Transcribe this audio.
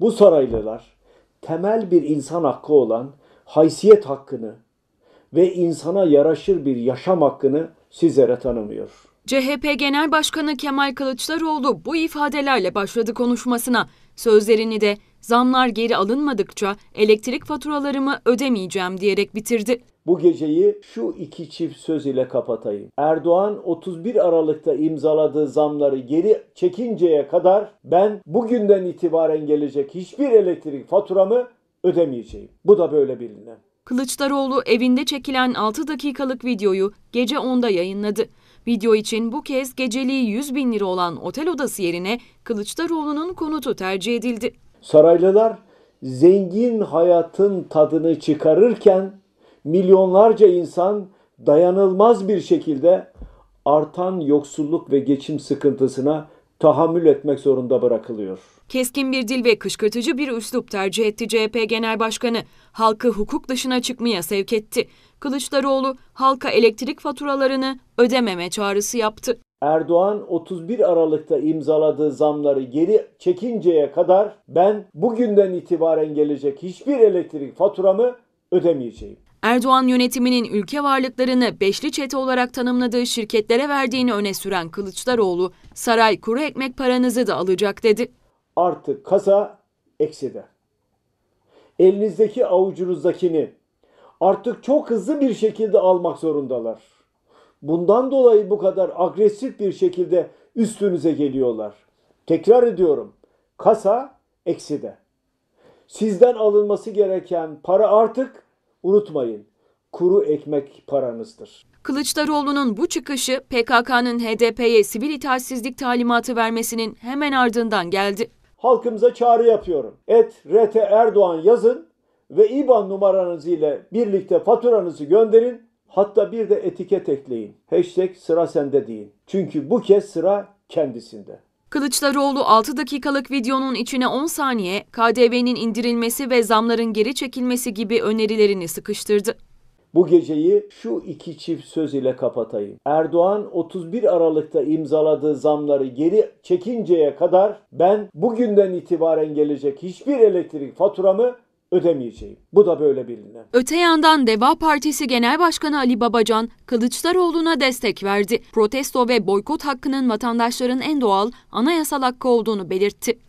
bu saraylılar temel bir insan hakkı olan haysiyet hakkını ve insana yaraşır bir yaşam hakkını sizlere tanımıyor. CHP Genel Başkanı Kemal Kılıçdaroğlu bu ifadelerle başladı konuşmasına. Sözlerini de Zamlar geri alınmadıkça elektrik faturalarımı ödemeyeceğim diyerek bitirdi. Bu geceyi şu iki çift söz ile kapatayım. Erdoğan 31 Aralık'ta imzaladığı zamları geri çekinceye kadar ben bugünden itibaren gelecek hiçbir elektrik faturamı ödemeyeceğim. Bu da böyle bilinen. Kılıçdaroğlu evinde çekilen 6 dakikalık videoyu gece 10'da yayınladı. Video için bu kez geceliği 100 bin lira olan otel odası yerine Kılıçdaroğlu'nun konutu tercih edildi. Saraylılar zengin hayatın tadını çıkarırken milyonlarca insan dayanılmaz bir şekilde artan yoksulluk ve geçim sıkıntısına tahammül etmek zorunda bırakılıyor. Keskin bir dil ve kışkırtıcı bir üslup tercih etti CHP Genel Başkanı. Halkı hukuk dışına çıkmaya sevk etti. Kılıçdaroğlu halka elektrik faturalarını ödememe çağrısı yaptı. Erdoğan 31 Aralık'ta imzaladığı zamları geri çekinceye kadar ben bugünden itibaren gelecek hiçbir elektrik faturamı ödemeyeceğim. Erdoğan yönetiminin ülke varlıklarını beşli çete olarak tanımladığı şirketlere verdiğini öne süren Kılıçdaroğlu, saray kuru ekmek paranızı da alacak dedi. Artık kasa ekside. Elinizdeki avucunuzdakini artık çok hızlı bir şekilde almak zorundalar. Bundan dolayı bu kadar agresif bir şekilde üstünüze geliyorlar. Tekrar ediyorum. Kasa ekside. Sizden alınması gereken para artık unutmayın. Kuru ekmek paranızdır. Kılıçdaroğlu'nun bu çıkışı PKK'nın HDP'ye sivil itaatsizlik talimatı vermesinin hemen ardından geldi. Halkımıza çağrı yapıyorum. Et RT Erdoğan yazın ve IBAN numaranız ile birlikte faturanızı gönderin Hatta bir de etiket ekleyin. Hashtag sıra sende deyin. Çünkü bu kez sıra kendisinde. Kılıçdaroğlu 6 dakikalık videonun içine 10 saniye KDV'nin indirilmesi ve zamların geri çekilmesi gibi önerilerini sıkıştırdı. Bu geceyi şu iki çift söz ile kapatayım. Erdoğan 31 Aralık'ta imzaladığı zamları geri çekinceye kadar ben bugünden itibaren gelecek hiçbir elektrik faturamı ödemeyeceğim. Bu da böyle bilinir. Öte yandan Deva Partisi Genel Başkanı Ali Babacan, Kılıçdaroğlu'na destek verdi. Protesto ve boykot hakkının vatandaşların en doğal anayasal hakkı olduğunu belirtti.